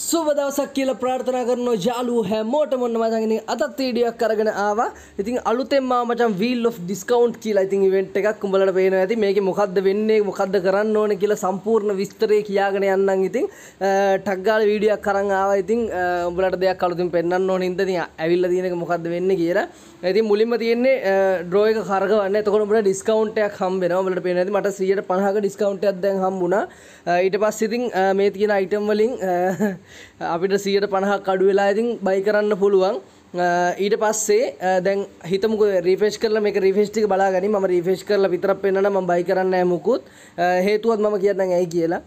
සුබ දවසක් කියලා ප්‍රාර්ථනා කරනවා යාළුවෝ හැමෝටම මම දන්නේ අදත් වීඩියෝක් අරගෙන ආවා. ඉතින් අලුතෙන් මම මචං Wheel of Discount කියලා ඉතින් ඉවෙන්ට් එකක් උඹලට පේනවා ඇති. මේකේ මොකද්ද වෙන්නේ මොකද්ද කරන්න ඕනේ කියලා සම්පූර්ණ විස්තරය කියාගෙන යන්නම් ඉතින් ටක් ගාලා වීඩියෝක් අරන් ආවා. ඉතින් උඹලට දෙයක් අලුතෙන් පෙන්වන්න ඕනේ ඉඳ ඉතින් ඇවිල්ලා තියෙන එක මොකද්ද වෙන්නේ කියලා. ඉතින් මුලින්ම තියෙන්නේ ඩ්‍රෝ එක කරගවන්න. එතකොට උඹලට ඩිස්කවුන්ට් එකක් හම්බ වෙනවා. උඹලට පේනවා ඇති මට 150ක ඩිස්කවුන්ට් එකක් දැන් හම්බුණා. ඊට පස්සේ ඉතින් මේ තියෙන අයිටම් වලින් අපිට සියට පණහක් අඩු වෙලා ඉතින් බයි කරන්න පුළුවන් ඊට පස්සේ දැන් හිතමුක රිෆෙෂ් කරලා මේක රිෆෙෂ් ටික බලා ගනි මම රිෆෙෂ් කරලා විතරක් පෙන්නන මම බයි කරන්නේ නැහැ මුකුත් හේතුවත් මම කියන්නම් ඇයි කියලා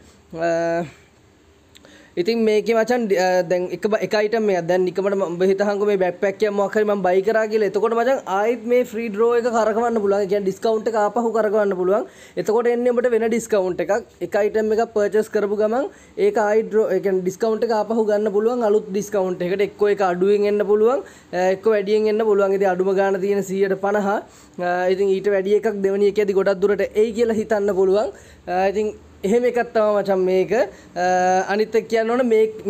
ඉතින් මේක මචන් දැන් එක එකයිට මේ දැන් නිකමට හිතහංකු මේ බැක්පැක්කය මොකරි මම බයි කරා කියලා. එතකොට මචන් ආයිත් මේ ෆ්‍රී ඩ්‍රෝ එක කරකවන්න පුළුවන්. ඒ කියන්නේ ඩිස්කවුන්ට් එක ආපහු කරකවන්න පුළුවන්. එතකොට එන්නේ ඔබට වෙන ඩිස්කවුන්ට් එකක්. එක අයිටම් එකක් පර්චේස් කරපු ගමන් ඒක ආයි ඩ්‍රෝ ඒ කියන්නේ ඩිස්කවුන්ට් එක ආපහු ගන්න පුළුවන් අලුත් ඩිස්කවුන්ට් එකකට. එක්කෝ ඒක අඩුවෙන් එන්න පුළුවන්. එක්කෝ වැඩියෙන් එන්න පුළුවන්. ඉතින් අඩුම ගාණ තියෙන 150. ඉතින් ඊට වැඩි එකක් දෙවෙනි එකේදී ගොඩක් දුරට එයි කියලා හිතන්න පුළුවන්. ඉතින් එහෙම එකක් තම මචන් මේක අනිත කියන්න ඕන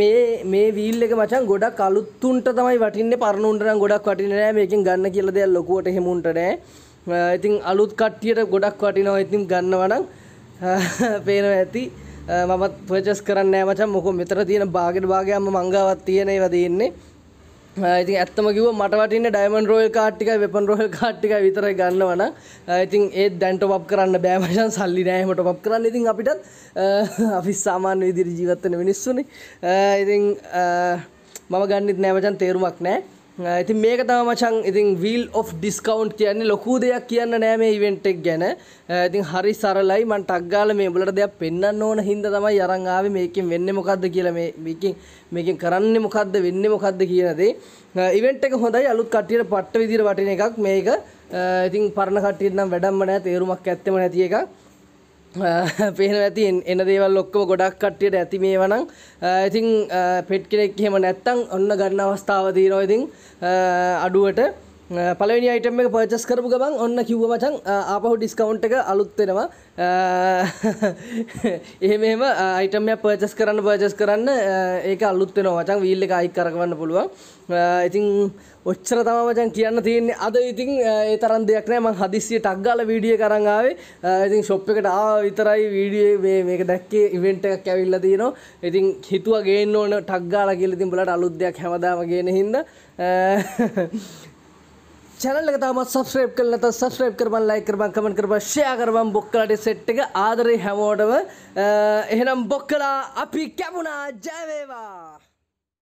මේ මේ වීල් එක මචන් ගොඩක් අලුත්තුන්ට තමයි වටින්නේ පරණුන්ටනම් ගොඩක් වටින්නේ නෑ මේකෙන් ගන්න කියලා දෙයක් ලොකුවට හැමුන්ට නෑ ඉතින් අලුත් කට්ටියට ගොඩක් වටිනවා ඉතින් ගන්නවනම් පේනවා ඇති මමත් පර්චස් කරන්න නෑ මචන් මොකෝ මෙතන තියෙන බාගෙට භාගයක්ම මංගාවක් තියෙන ඒවා දෙන්නේ ඉතින් ඇත්තම කිව මට වටින්න ඩයිමන් රෝල් කාට්ටික වෙපන් රෝල් කාට්ටික විතර ගන්නවන ඉතින් ඒ දැන්ට පප් කරන්න බෑමශන් සල්ලි නෑමට පප් කරන්න ඉතින් අපිටත් අපි සාමාන්‍ය ඉදිරි ජීවත්වන මිනිස්සුනි ඉතින් මම ගන්නෙත් නෑමචන් තේරුමක් නෑ ඉතින් මේක තම මචන් ඉතින් වීල් ඔෆ් ඩිස්කවන්් කියන්නේ ලොකු දෙයක් කියන්න නෑ මේ ඉවෙන්ටෙක් ගැන ඉතින් හරි සරලයි මන් ටක්ගාල මේ බලට දෙයක් පෙන්න්න ඕන හින්ද තමයි අරංආාව මේකින් වෙන්න මොකක්ද කියලා මේකින් මේකින් කරන්න මොකක්ද වෙන්න මොකක්ද කියනදේ ඉවෙන්ට් එක හොඳයි අලුත් කටියට පට්ට විදිර වටින එකක් මේක ඉතින් පරණ කටියනම් වැඩම්ම නෑ තේරුමක් ඇත්තම නැති එකක් පේන ඇති එන දේවල් ඔක්කොම ගොඩක් කට්ටියට ඇති මේ වනම් ඉතිං පෙට් කෙනෙක් එහෙම නැත්තං ඔන්න ගන්න අවස්ථාව දීනවා ඉතිං අඩුවට පලනි අයිටම එක පර්චස් කරපු ගමන් ඔන්න කිව්ව මචන් ආපහු ඩිස්කවුන්් එක අලුත්වෙනවා එහෙමම අයිටමය පර්චස් කරන්න පර්චස් කරන්න ඒක අලුත්වෙන මචන් වීල්ල එක අයික් කරගවන්න පුළුවන් ඉතින් ඔච්චර තම මචන් කියන්න තියන්නේ අද ඉතින් ඒ තරන් දෙයක් නෑ මං හදිස්සිය ටක්ගාල වීඩිය කරංගාවේ ඉතින් ශොප් එකට ආ විතරයි වීඩිය මේක දැක්කේ ඉවෙන්ට එකක් ඇවිල්ල තියනවා ඉතින් හිතුවගේ ඕන ටක්ගාල කියලතින් බලට අලුද්දයක් හැමදාමගෙන හින්ද ఛానల్ తామా సబ్స్క్రైబ్ కలిగినంత సబ్స్క్రైబ್ කරබන් ලයික් කරබන් කමෙන්ට් කරබන් ෂෙයා කරබන් බොක්කලාට සෙට් එක ආදරේ හැමෝටම එහෙනම් බොක්කලා අපි කැමුණා ජය වේවා